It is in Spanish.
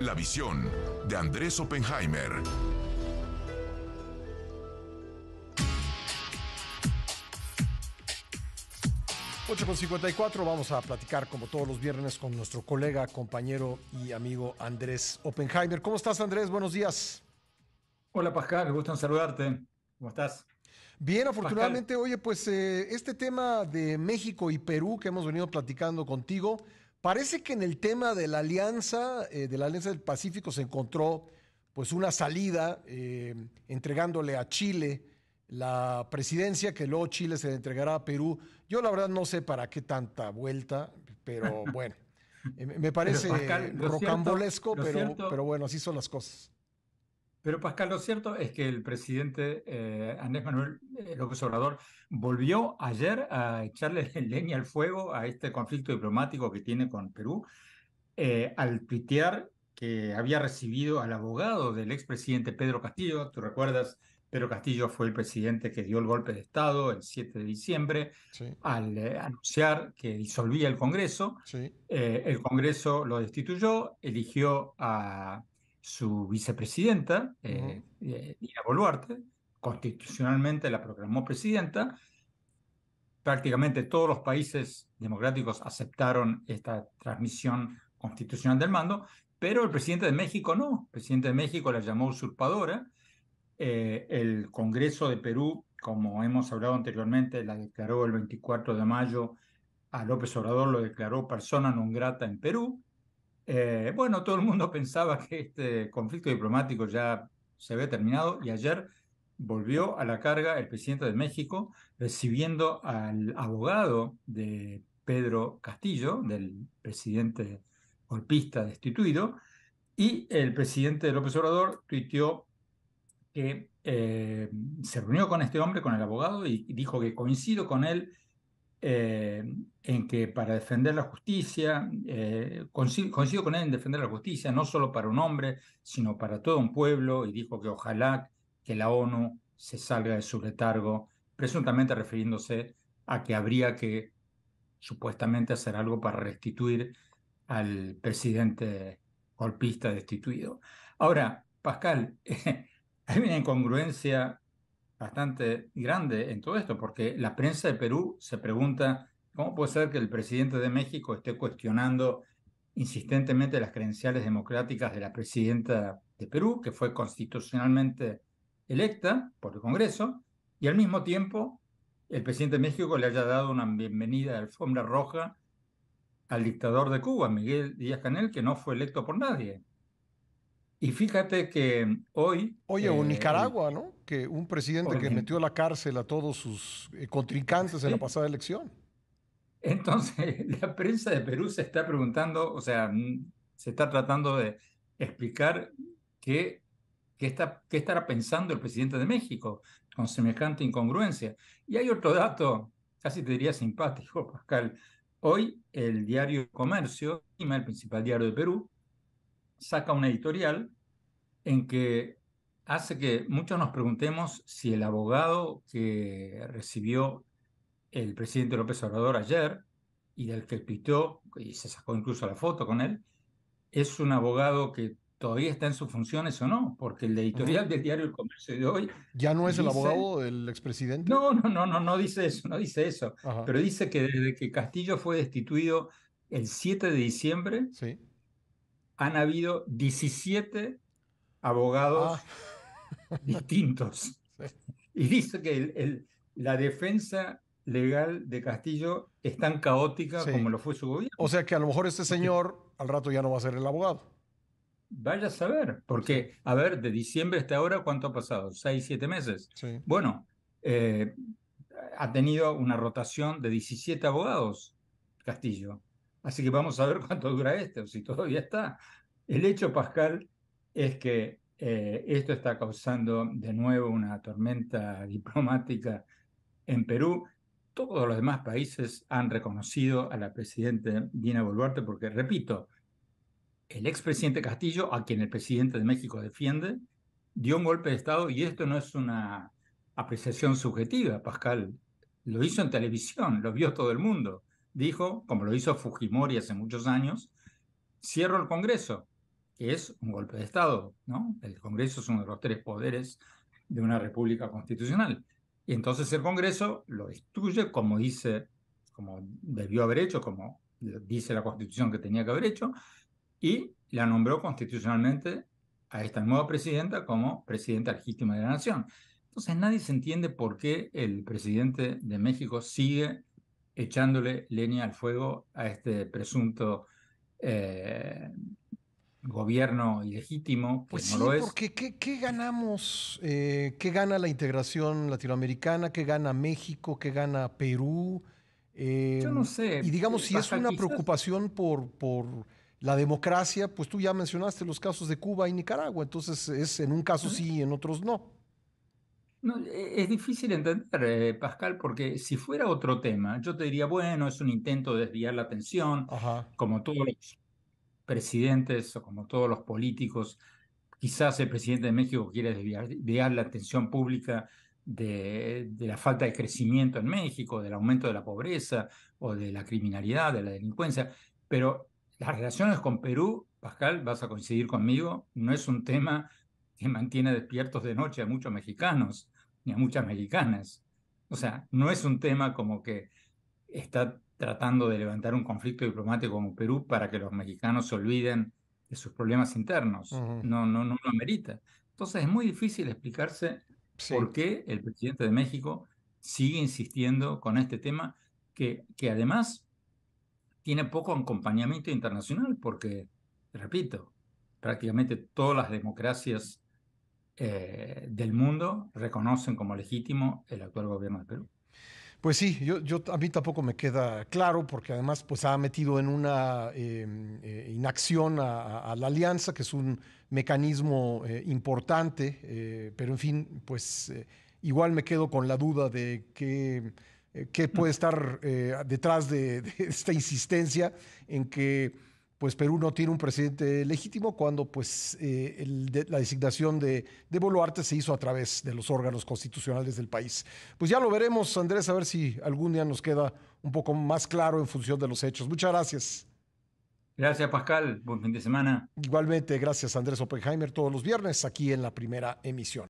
La visión de Andrés Oppenheimer. 8.54, vamos a platicar como todos los viernes con nuestro colega, compañero y amigo Andrés Oppenheimer. ¿Cómo estás Andrés? Buenos días. Hola Pascal, me gusta saludarte. ¿Cómo estás? Bien, afortunadamente, oye, pues eh, este tema de México y Perú que hemos venido platicando contigo, Parece que en el tema de la alianza, eh, de la alianza del Pacífico, se encontró pues una salida eh, entregándole a Chile la presidencia, que luego Chile se le entregará a Perú. Yo la verdad no sé para qué tanta vuelta, pero bueno, eh, me parece rocambolesco, pero, pero bueno, así son las cosas. Pero Pascal, lo cierto es que el presidente eh, Andrés Manuel eh, López Obrador volvió ayer a echarle leña al fuego a este conflicto diplomático que tiene con Perú eh, al pitear que había recibido al abogado del expresidente Pedro Castillo. Tú recuerdas, Pedro Castillo fue el presidente que dio el golpe de Estado el 7 de diciembre al anunciar que disolvía el Congreso. el Congreso lo destituyó, eligió a su vicepresidenta, eh, eh, Dina Boluarte, constitucionalmente la proclamó presidenta. Prácticamente todos los países democráticos aceptaron esta transmisión constitucional del mando, pero el presidente de México no. El presidente de México la llamó usurpadora. Eh, el Congreso de Perú, como hemos hablado anteriormente, la declaró el 24 de mayo a López Obrador, lo declaró persona non grata en Perú. Eh, bueno, todo el mundo pensaba que este conflicto diplomático ya se había terminado y ayer volvió a la carga el presidente de México recibiendo al abogado de Pedro Castillo, del presidente golpista destituido, y el presidente López Obrador tuiteó que eh, se reunió con este hombre, con el abogado, y dijo que coincido con él eh, en que para defender la justicia, eh, coincido, con él en defender la justicia, no solo para un hombre, sino para todo un pueblo, y dijo que ojalá que la ONU se salga de su letargo, presuntamente refiriéndose a que habría que supuestamente hacer algo para restituir al presidente golpista destituido. Ahora, Pascal, hay una incongruencia bastante grande en todo esto, porque la prensa de Perú se pregunta, ¿cómo puede ser que el presidente de México esté cuestionando insistentemente las credenciales democráticas de la presidenta de Perú, que fue constitucionalmente electa por el Congreso, y al mismo tiempo el presidente de México le haya dado una bienvenida de alfombra roja al dictador de Cuba, Miguel Díaz Canel, que no fue electo por nadie. Y fíjate que mm, hoy... Oye, o eh, Nicaragua, ¿no? Que un presidente que metió a la cárcel a todos sus eh, contrincantes en la pasada elección. Entonces, la prensa de Perú se está preguntando, o sea, mm, se está tratando de explicar qué, está, qué estará pensando el presidente de México con semejante incongruencia. Y hay otro dato, casi te diría simpático, Pascal. Hoy el diario Comercio, el principal diario de Perú, saca una editorial en que hace que muchos nos preguntemos si el abogado que recibió el presidente López Obrador ayer y del que pitó y se sacó incluso la foto con él, es un abogado que todavía está en sus funciones o no, porque el editorial del diario El Comercio de hoy... ¿Ya no es el abogado del expresidente? No, no, no, no, no dice eso, no dice eso, pero dice que desde que Castillo fue destituido el 7 de diciembre, sí han habido 17 abogados ah. distintos. Y dice que la defensa legal de Castillo es tan caótica como lo fue su gobierno. O sea que a lo mejor este señor al rato ya no va a ser el abogado. Vaya a saber, porque, a ver, de diciembre hasta ahora, ¿cuánto ha pasado? ¿Seis, siete meses? Bueno, eh, ha tenido una rotación de 17 abogados, Castillo. Así que vamos a ver cuánto dura esto, si todavía está. El hecho, Pascal, es que eh, esto está causando de nuevo una tormenta diplomática en Perú. Todos los demás países han reconocido a la presidenta Dina Boluarte porque, repito, el expresidente Castillo, a quien el presidente de México defiende, dio un golpe de Estado y esto no es una apreciación subjetiva, Pascal. Lo hizo en televisión, lo vio todo el mundo dijo, como lo hizo Fujimori hace muchos años, cierro el Congreso, que es un golpe de Estado, ¿no? El Congreso es uno de los tres poderes de una república constitucional. Y entonces el Congreso lo destruye como dice, como debió haber hecho, como dice la Constitución que tenía que haber hecho, y la nombró constitucionalmente a esta nueva presidenta como presidenta legítima de la nación. Entonces nadie se entiende por qué el presidente de México sigue echándole leña al fuego a este presunto eh, gobierno ilegítimo, pues no lo es. Porque ¿qué, ganamos? Eh, ¿Qué gana la integración latinoamericana? ¿Qué gana México? ¿Qué gana Perú? Eh, Yo no sé. Y digamos, si es una preocupación por, por la democracia, pues tú ya mencionaste los casos de Cuba y Nicaragua, entonces es en un caso sí, en otros no. E, es difícil entender, eh, Pascal, porque si fuera otro tema, yo te diría, bueno, es un intento de desviar la atención, como todos los presidentes o como todos los políticos, quizás el presidente de México quiere desviar, la atención pública de, de, la falta de crecimiento en México, del aumento de la pobreza o de la criminalidad, de la delincuencia, pero las relaciones con Perú, Pascal, vas a coincidir conmigo, no es un tema que mantiene despiertos de noche a muchos mexicanos y a muchas mexicanas. O sea, no es un tema como que está tratando de levantar un conflicto diplomático con Perú para que los mexicanos se olviden de sus problemas internos. No, no, no lo amerita. Entonces es muy difícil explicarse por qué el presidente de México sigue insistiendo con este tema que, que además tiene poco acompañamiento internacional porque, repito, prácticamente todas las democracias eh, del mundo reconocen como legítimo el actual gobierno de Perú. Pues sí, yo, a mí tampoco me queda claro, porque además pues, ha metido en una em, eh, inacción a, la alianza, que es un mecanismo eh, importante, pero en fin, pues igual me quedo con la duda de qué, puede estar detrás de, esta insistencia en que pues Perú no tiene un presidente legítimo cuando pues eh, la designación de, de, Boluarte se hizo a través de los órganos constitucionales del país. Pues ya lo veremos, Andrés, a ver si algún día nos queda un poco más claro en función de los hechos. Muchas gracias. Gracias, Pascal. Buen fin de semana. Igualmente, gracias, Andrés Oppenheimer, todos los viernes aquí en la primera emisión.